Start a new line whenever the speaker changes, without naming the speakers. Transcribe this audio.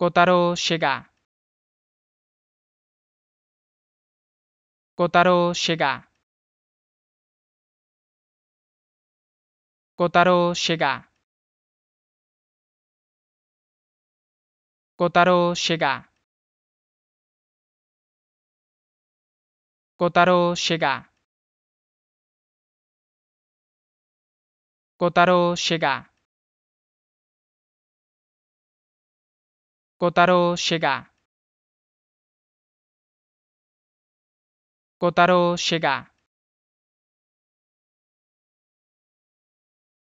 Kotaro chegar. Kotaro chegar. Kotaro chegar. Kotaro chegar. Kotaro chegar. Kotaro chegar. Kotaro chegar. Kotaro chegar.